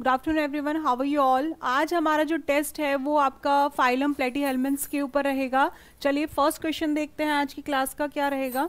Good afternoon everyone how are you all आज हमारा जो टेस्ट है वो आपका फाइलम प्लेटी हेलमेंट्स के ऊपर रहेगा चलिए फर्स्ट क्वेश्चन देखते हैं आज की क्लास का क्या रहेगा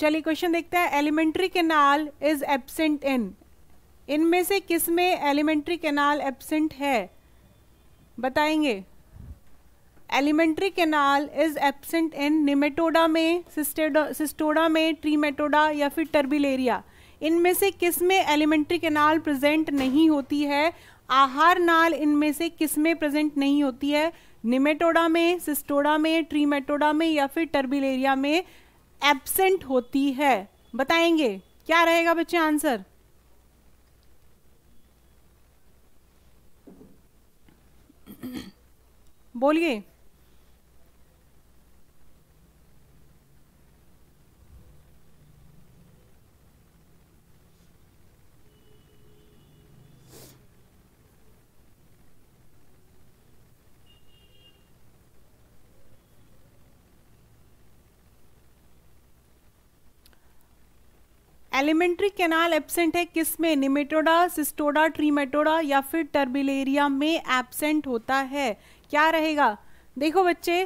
चलिए क्वेश्चन देखते हैं alimentary canal is absent in इनमें से किस में एलिमेंट्री कैनाल एबसेंट है बताएंगे alimentary canal is absent in nematoda में सिस्टोडा में ट्रीमेटोडा या फिर टर्बिलेरिया इनमें से किस में एलिमेंट्री कैनाल प्रेजेंट नहीं होती है आहार नाल इनमें से किस में प्रेजेंट नहीं होती है निमेटोडा में सिस्टोडा में ट्रीमेटोडा में या फिर टर्बिलेरिया में एबसेंट होती है बताएंगे क्या रहेगा बच्चे आंसर बोलिए एलिमेंट्री कैनाल एब्सेंट है किस में निमेटोडा सिस्टोडा ट्रीमेटोडा या फिर टर्बिलेरिया में एबसेंट होता है क्या रहेगा देखो बच्चे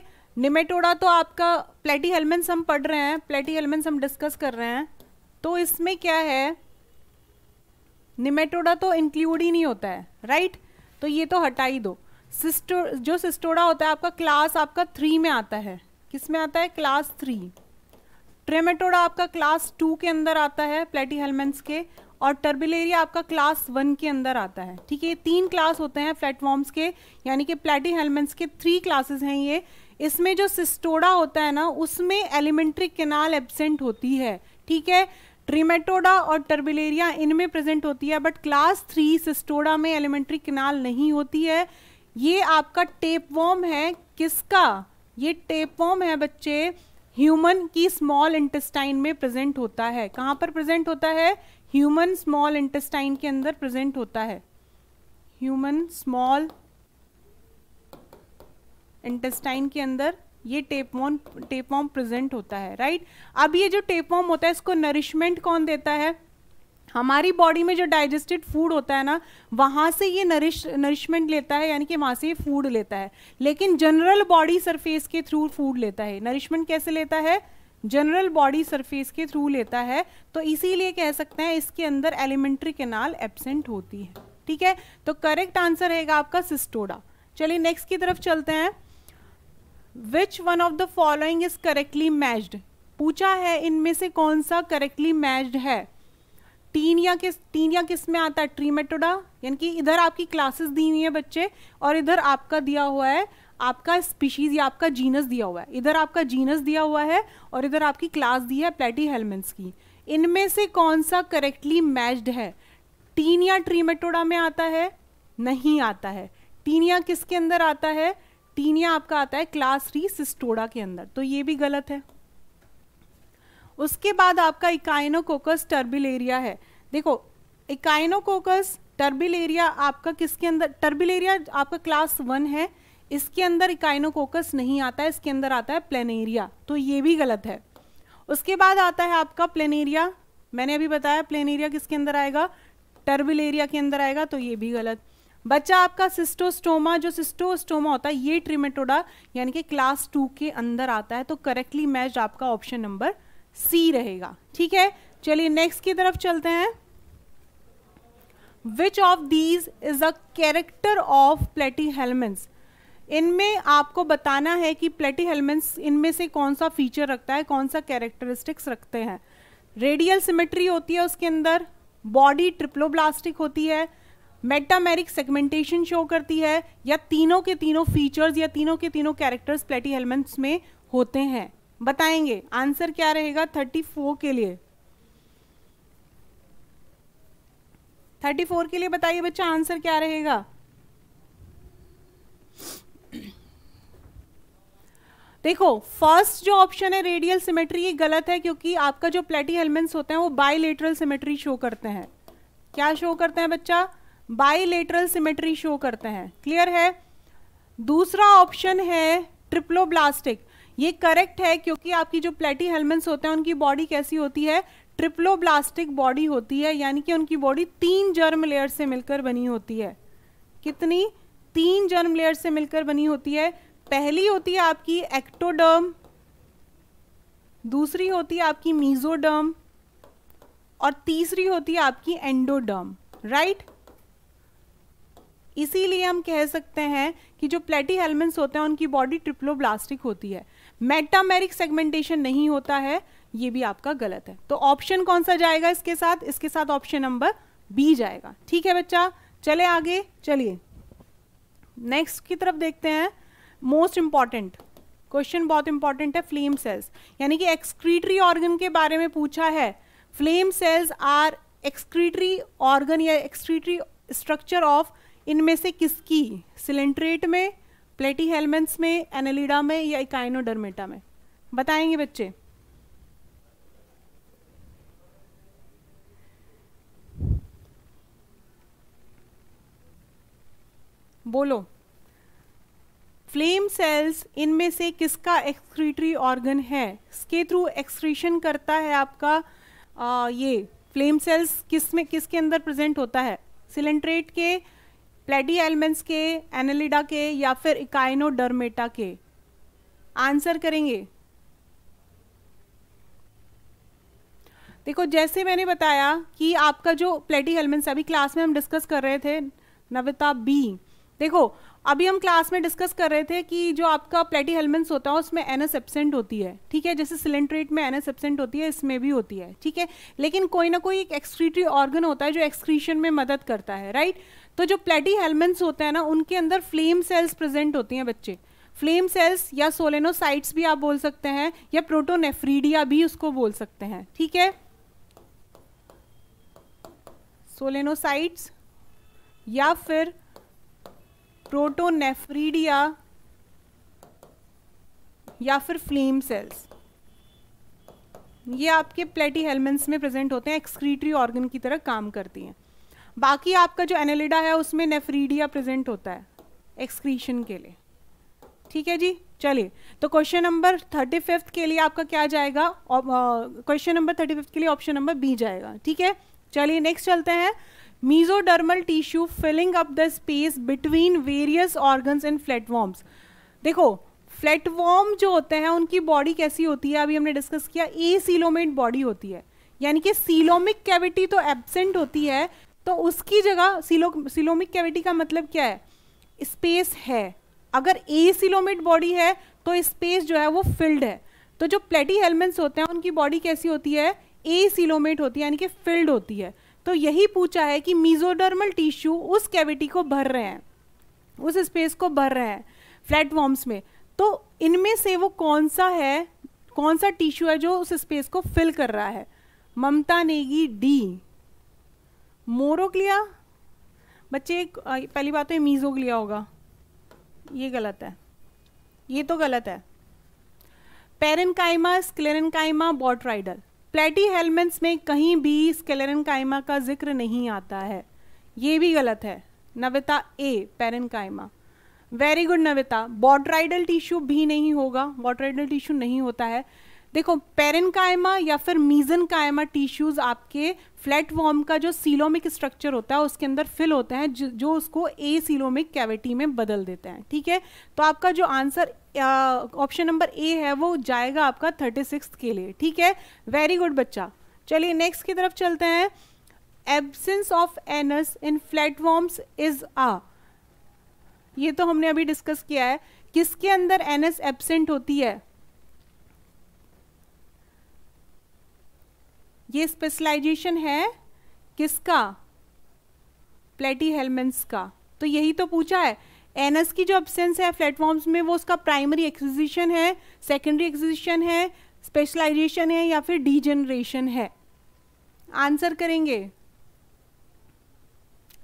निमेटोडा तो आपका प्लेटी हेलमेंट्स हम पढ़ रहे हैं प्लेटी हेलमेंट्स हम डिस्कस कर रहे हैं तो इसमें क्या है निमेटोडा तो इंक्लूड ही नहीं होता है राइट तो ये तो हटा ही दो सिस्टो जो सिस्टोडा होता है आपका क्लास आपका थ्री में आता है किस में आता है क्लास थ्री प्रेमेटोडा आपका क्लास टू के अंदर आता है प्लेटी हेलमेंट्स के और टर्बिलेरिया आपका क्लास वन के अंदर आता है ठीक है ये तीन क्लास होते हैं प्लेटफॉर्म्स के यानी कि प्लेटी हेलमेंट्स के थ्री क्लासेस हैं ये इसमें जो सिस्टोडा होता है ना उसमें एलिमेंट्री केनाल एबसेंट होती है ठीक है ट्रीमेटोडा और टर्बिलेरिया इनमें प्रेजेंट होती है बट क्लास थ्री सिस्टोडा में एलिमेंट्री केनाल नहीं होती है ये आपका टेपवॉर्म है किसका ये टेपवॉर्म है बच्चे ह्यूमन की स्मॉल इंटेस्टाइन में प्रेजेंट होता है कहाँ पर प्रेजेंट होता है ह्यूमन स्मॉल इंटेस्टाइन के अंदर प्रेजेंट होता है ह्यूमन स्मॉल इंटेस्टाइन के अंदर ये टेपवॉम टेपवॉम प्रेजेंट होता है राइट अब ये जो टेपवॉम होता है इसको नरिशमेंट कौन देता है हमारी बॉडी में जो डाइजेस्टेड फूड होता है ना वहाँ से ये नरिश नरिशमेंट लेता है यानी कि वहाँ से ये फूड लेता है लेकिन जनरल बॉडी सरफेस के थ्रू फूड लेता है नरिशमेंट कैसे लेता है जनरल बॉडी सरफेस के थ्रू लेता है तो इसीलिए कह सकते हैं इसके अंदर एलिमेंट्री केनाल एबसेंट होती है ठीक है तो करेक्ट आंसर रहेगा आपका सिस्टोडा चलिए नेक्स्ट की तरफ चलते हैं which one of the following is correctly matched पूछा है इनमें से कौन सा करेक्टली मैच्ड है टीन या किस टीन या किस में आता है ट्रीमेटोडा यानी कि इधर आपकी क्लासेस दी हुई है बच्चे और इधर आपका दिया हुआ है आपका स्पीशीज या आपका जीनस दिया हुआ है इधर आपका जीनस दिया हुआ है और इधर आपकी क्लास दी है प्लेटी हेलमेंट्स की इनमें से कौन सा करेक्टली मैच्ड है टीन या ट्रीमेटोडा में आता है नहीं आता है टीनिया किसके अंदर आता है टीनिया आपका आता है क्लास थ्री सिस्टोडा के अंदर तो ये भी गलत है उसके बाद आपका इकाइनोकोकस टर्बिल एरिया है देखो इकाइनोकोकस टर्बिल एरिया आपका किसके अंदर टर्बिल एरिया आपका क्लास वन है इसके अंदर इकाइनोकोकस नहीं आता है इसके अंदर आता है प्लेनेरिया तो ये भी गलत है उसके बाद आता है आपका प्लेनेरिया मैंने अभी बताया प्लेनेरिया किसके अंदर आएगा टर्बिल एरिया के अंदर आएगा तो ये भी गलत बच्चा आपका सिस्टोस्टोमा जो सिस्टोस्टोमा होता है ये ट्रिमेटोडा यानी कि क्लास टू के अंदर आता है तो करेक्टली मैच आपका ऑप्शन नंबर सी रहेगा ठीक है चलिए नेक्स्ट की तरफ चलते हैं which of these is a character of platyhelminthes इनमें आपको बताना है कि प्लेटी हेलमेंट्स इनमें से कौन सा फीचर रखता है कौन सा कैरेक्टरिस्टिक्स रखते हैं रेडियल सिमेट्री होती है उसके अंदर बॉडी ट्रिप्लोब्लास्टिक होती है मेटामेरिक सेगमेंटेशन शो करती है या तीनों के तीनों फीचर्स या तीनों के तीनों कैरेक्टर्स प्लेटी हेलमेंट्स में होते हैं बताएंगे आंसर क्या रहेगा थर्टी फोर के लिए थर्टी फोर के लिए बताइए बच्चा आंसर क्या रहेगा देखो फर्स्ट जो ऑप्शन है रेडियल सिमेट्री ये गलत है क्योंकि आपका जो प्लेटी हेलमेंट्स होते हैं वो बाइलेटरल सिमेट्री शो करते हैं क्या शो करते हैं बच्चा बाईलेटरल सिमेट्री शो करते हैं क्लियर है दूसरा ऑप्शन है ट्रिप्लोब्लास्टिक ये करेक्ट है क्योंकि आपकी जो प्लेटी हेलमेंट्स होते हैं उनकी बॉडी कैसी होती है ट्रिप्लोब्लास्टिक बॉडी होती है यानी कि उनकी बॉडी तीन जर्म लेयर से मिलकर बनी होती है कितनी तीन जर्म लेयर से मिलकर बनी होती है पहली होती है आपकी एक्टोडर्म दूसरी होती है आपकी मीजोडर्म और तीसरी होती है आपकी एंडोडर्म राइट इसीलिए हम कह सकते हैं कि जो प्लेटी हेलमेंट्स होते हैं उनकी बॉडी ट्रिप्लोब्लास्टिक होती है मेटामेरिक सेगमेंटेशन नहीं होता है ये भी आपका गलत है तो ऑप्शन कौन सा जाएगा इसके साथ इसके साथ ऑप्शन नंबर बी जाएगा ठीक है बच्चा चले आगे चलिए नेक्स्ट की तरफ देखते हैं मोस्ट इंपॉर्टेंट क्वेश्चन बहुत इंपॉर्टेंट है फ्लेम सेल्स यानी कि एक्सक्रीटरी ऑर्गन के बारे में पूछा है flame cells are excretory organ या एक्सक्रीटरी स्ट्रक्चर ऑफ इनमें से किसकी सिलेंट्रेट में प्लेटी हेलमेंट्स में एनालिडा में या इकाइनोडर्मेटा में बताएंगे बच्चे बोलो फ्लेम सेल्स इनमें से किसका एक्सक्रीटरी ऑर्गन है इसके थ्रू एक्सक्रीशन करता है आपका आ, ये फ्लेम सेल्स किस में किसके अंदर प्रेजेंट होता है सिलेंट्रेट के प्लेटी एलिमेंट्स के एनालिडा के या फिर इकाइनोडर्मेटा के आंसर करेंगे देखो जैसे मैंने बताया कि आपका जो प्लेटी एलिमेंट्स अभी क्लास में हम डिस्कस कर रहे थे नविता बी देखो अभी हम क्लास में डिस्कस कर रहे थे कि जो आपका प्लेटी हेलमेंट्स होता है उसमें एनएस एबसेंट होती है ठीक है जैसे सिलेंट्रेट में एनएस एबसेंट होती है इसमें भी होती है ठीक है लेकिन कोई ना कोई एक एक्सक्रीटरी ऑर्गन होता है जो एक्सक्रीशन में मदद करता है राइट right? तो जो प्लेटी हेलमेंट्स होते हैं ना उनके अंदर फ्लेम सेल्स प्रेजेंट होती हैं बच्चे फ्लेम सेल्स या सोलेनोसाइट्स भी आप बोल सकते हैं या प्रोटोनेफ्रीडिया भी उसको बोल सकते हैं ठीक है सोलेनोसाइट्स या फिर प्रोटोनेफ्रीडिया या फिर फ्लेम सेल्स ये आपके प्लेटी हेलमेंट्स में प्रेजेंट होते हैं एक्सक्रीटरी ऑर्गन की तरह काम करती हैं बाकी आपका जो एनेलिडा है उसमें नेफ्रीडिया प्रेजेंट होता है एक्सक्रीशन के लिए ठीक है जी चलिए तो क्वेश्चन नंबर थर्टी फिफ्थ के लिए आपका क्या जाएगा क्वेश्चन नंबर थर्टी फिफ्थ के लिए ऑप्शन नंबर बी जाएगा ठीक है चलिए नेक्स्ट चलते हैं mesodermal tissue filling up the space between various organs and flatworms देखो फ्लैटवॉर्म जो होते हैं उनकी बॉडी कैसी होती है अभी हमने डिस्कस किया ए सीलोमेट बॉडी होती है यानी कि सीलोमिक कैविटी तो एबसेंट होती है तो उसकी जगह सिलो सिलोमिक कैविटी का मतलब क्या है स्पेस है अगर ए सिलोमेट बॉडी है तो स्पेस जो है वो फिल्ड है तो जो प्लेटी हेलमेंट्स होते हैं उनकी बॉडी कैसी होती है ए सिलोमेट होती है यानी कि फिल्ड होती है तो यही पूछा है कि मीजोडर्मल टिश्यू उस कैविटी को भर रहे हैं उस स्पेस को भर रहे हैं फ्लैट वॉर्म्स में तो इनमें से वो कौन सा है कौन सा टिश्यू है जो उस स्पेस को फिल कर रहा है ममता नेगी डी मोरोग्लिया बच्चे पहली बात तो ये मीजोग्लिया होगा ये गलत है ये तो गलत है पेरनकाइमा स्क्लेरनकाइमा बॉटराइडल प्लेटी हेलमेंट्स में कहीं भी स्केलेरनकाइमा का जिक्र नहीं आता है ये भी गलत है Navita A parenchyma very good Navita botryoidal tissue भी नहीं होगा बॉटराइडल टिश्यू नहीं होता है देखो पेरन कायमा या फिर मीजन कायमा टिश्यूज आपके फ्लैट वॉर्म का जो सीलोमिक स्ट्रक्चर होता है उसके अंदर फिल होते हैं जो उसको ए सीलोमिक कैविटी में बदल देते हैं ठीक है तो आपका जो आंसर ऑप्शन नंबर ए है वो जाएगा आपका थर्टी सिक्स के लिए ठीक है वेरी गुड बच्चा चलिए नेक्स्ट की तरफ चलते हैं absence of anus in flatworms is ah ये तो हमने अभी डिस्कस किया है किसके अंदर एनस एबसेंट होती है ये स्पेशलाइजेशन है किसका प्लेटी हेलमेंट्स का तो यही तो पूछा है एनएस की जो एब्सेंस है प्लेटफॉर्म्स में वो उसका प्राइमरी एक्विजिशन है सेकेंडरी एक्विजिशन है स्पेशलाइजेशन है या फिर डीजनरेशन है आंसर करेंगे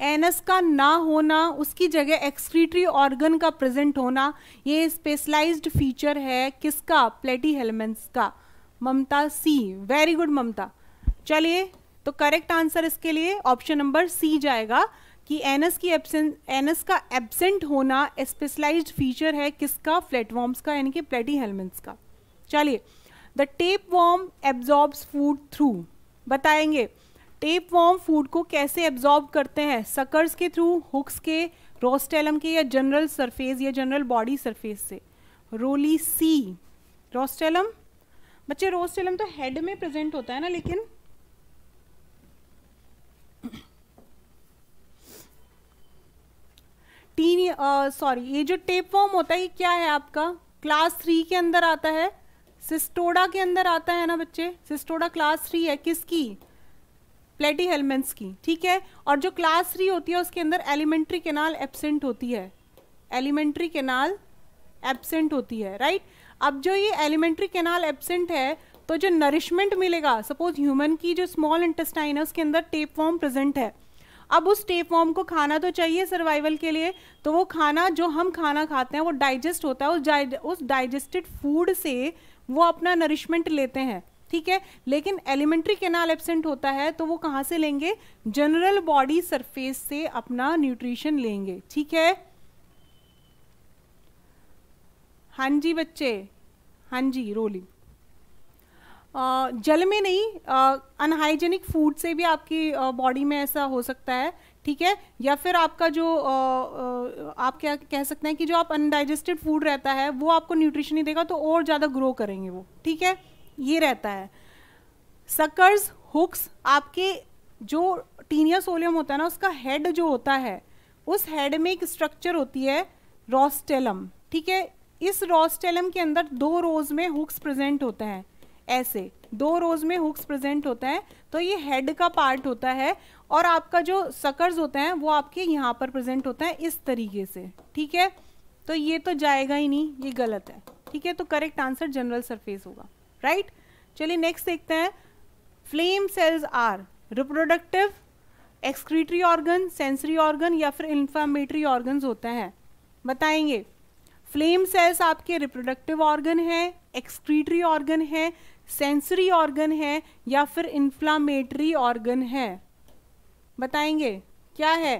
एनएस का ना होना उसकी जगह एक्सक्रीटरी ऑर्गन का प्रेजेंट होना ये स्पेशलाइज्ड फीचर है किसका प्लेटी हेलमेंट्स का ममता सी वेरी गुड ममता चलिए तो करेक्ट आंसर इसके लिए ऑप्शन नंबर सी जाएगा कि एनएस की एबसेंट एनस का एबसेंट होना स्पेशलाइज्ड फीचर है किसका प्लेटवॉर्म्स का यानी कि प्लेटी हेलमेंट्स का चलिए the tapeworm absorbs food through बताएंगे टेप वॉर्म फूड को कैसे एब्जॉर्ब करते हैं सकर्स के थ्रू हुक्स के रोस्टेलम के या जनरल सरफेस या जनरल बॉडी सरफेस से रोली सी रोस्टेलम बच्चे रोस्टेलम तो हेड में प्रेजेंट होता है ना लेकिन टीन सॉरी ये जो टेप वॉर्म होता है ये क्या है आपका क्लास थ्री के अंदर आता है सिस्टोडा के अंदर आता है ना बच्चे सिस्टोडा क्लास थ्री है किसकी प्लेटी हेलमेंट्स की ठीक है और जो क्लास थ्री होती है उसके अंदर एलिमेंट्री केनाल एबसेंट होती है एलिमेंट्री केनाल एबसेंट होती है राइट अब जो ये एलिमेंट्री केनाल एबसेंट है तो जो नरिशमेंट मिलेगा सपोज ह्यूमन की जो स्मॉल इंटेस्टाइन है उसके अंदर टेप फॉर्म प्रेजेंट है अब उस टेप वॉर्म को खाना तो चाहिए सर्वाइवल के लिए तो वो खाना जो हम खाना खाते हैं वो डाइजेस्ट होता है उस डाइज उस डाइजेस्टेड फूड से वो अपना नरिशमेंट लेते हैं ठीक है लेकिन एलिमेंट्री केनाल एबसेंट होता है तो वो कहाँ से लेंगे जनरल बॉडी सरफेस से अपना न्यूट्रिशन लेंगे ठीक है हाँ जी बच्चे हाँ जी रोली जल में नहीं अनहाइजेनिक फूड से भी आपकी बॉडी में ऐसा हो सकता है ठीक है या फिर आपका जो आ, आप क्या कह सकते हैं कि जो आप अनडाइजेस्टेड फूड रहता है वो आपको न्यूट्रिशन नहीं देगा तो और ज़्यादा ग्रो करेंगे वो ठीक है ये रहता है सकर्स हुक्स आपके जो टीनिया सोलियम होता है ना उसका हेड जो होता है उस हेड में एक स्ट्रक्चर होती है रोस्टेलम ठीक है इस रोस्टेलम के अंदर दो रोज में हुक्स प्रेजेंट होते हैं ऐसे दो रोज में हुक्स प्रेजेंट होते हैं तो ये हेड का पार्ट होता है और आपका जो सकर्स होते हैं वो आपके यहाँ पर प्रेजेंट होता है इस तरीके से ठीक है तो ये तो जाएगा ही नहीं ये गलत है ठीक है तो करेक्ट आंसर जनरल सरफेस होगा राइट चलिए नेक्स्ट देखते हैं flame cells are reproductive excretory organ sensory organ या फिर इन्फॉर्मेटरी ऑर्गन होते हैं बताएंगे फ्लेम सेल्स आपके रिप्रोडक्टिव ऑर्गन है एक्सक्रीटरी ऑर्गन है सेंसरी ऑर्गन है या फिर इन्फ्लामेटरी ऑर्गन है बताएंगे क्या है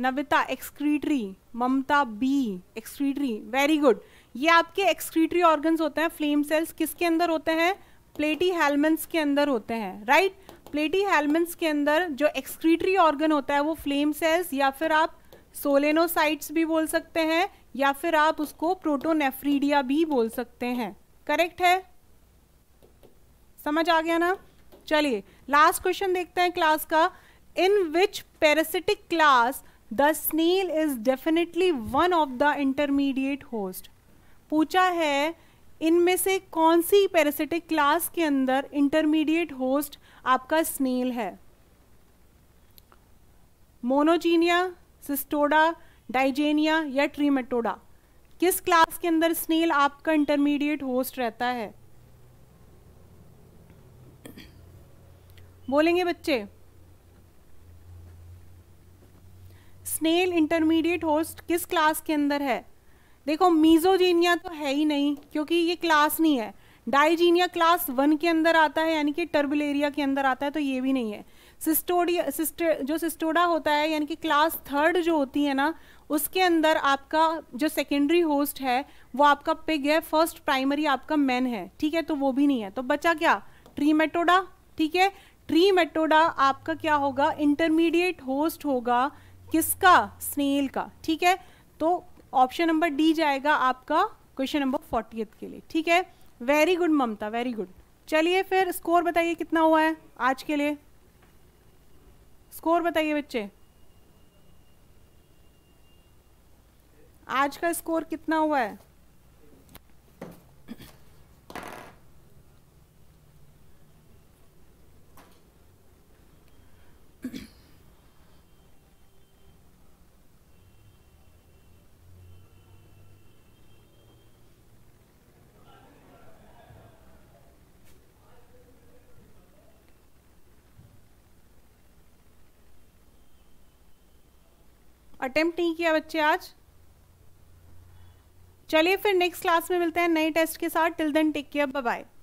Navita excretory Mamta B excretory very good ये आपके एक्सक्रीटरी ऑर्गन्स होते हैं फ्लेम सेल्स किसके अंदर होते हैं प्लेटी हेलमेंट्स के अंदर होते हैं राइट right? प्लेटी हेलमेंट्स के अंदर जो एक्सक्रीटरी ऑर्गन होता है वो फ्लेम सेल्स या फिर आप सोलेनोसाइट्स भी बोल सकते हैं या फिर आप उसको प्रोटोनेफ्रीडिया भी बोल सकते हैं करेक्ट है समझ आ गया ना चलिए लास्ट क्वेश्चन देखते हैं क्लास का in which parasitic class the snail is definitely one of the intermediate host पूछा है इनमें से कौन सी पैरासिटिक क्लास के अंदर इंटरमीडिएट होस्ट आपका स्नेल है मोनोजीनिया सिस्टोडा डाइजेनिया या ट्रीमेटोडा किस क्लास के अंदर स्नेल आपका इंटरमीडिएट होस्ट रहता है बोलेंगे बच्चे स्नेल इंटरमीडिएट होस्ट किस क्लास के अंदर है देखो मीजोजीनिया तो है ही नहीं क्योंकि ये क्लास नहीं है डाइजीनिया क्लास वन के अंदर आता है यानी कि एरिया के अंदर आता है तो ये भी नहीं है सिस्टोडिया सिस्ट जो सिस्टोडा होता है यानी कि क्लास थर्ड जो होती है ना उसके अंदर आपका जो सेकेंडरी होस्ट है वो आपका पिग है फर्स्ट प्राइमरी आपका मैन है ठीक है तो वो भी नहीं है तो बचा क्या ट्रीमेटोडा ठीक है ट्रीमेटोडा आपका क्या होगा इंटरमीडिएट होस्ट होगा किसका स्नेल का ठीक है तो ऑप्शन नंबर डी जाएगा आपका क्वेश्चन नंबर फोर्टी के लिए ठीक है very good Mamta very good चलिए फिर स्कोर बताइए कितना हुआ है आज के लिए स्कोर बताइए बच्चे आज का स्कोर कितना हुआ है अटेम्प्ट नहीं किया बच्चे आज चलिए फिर नेक्स्ट क्लास में मिलते हैं नए टेस्ट के साथ till then take care bye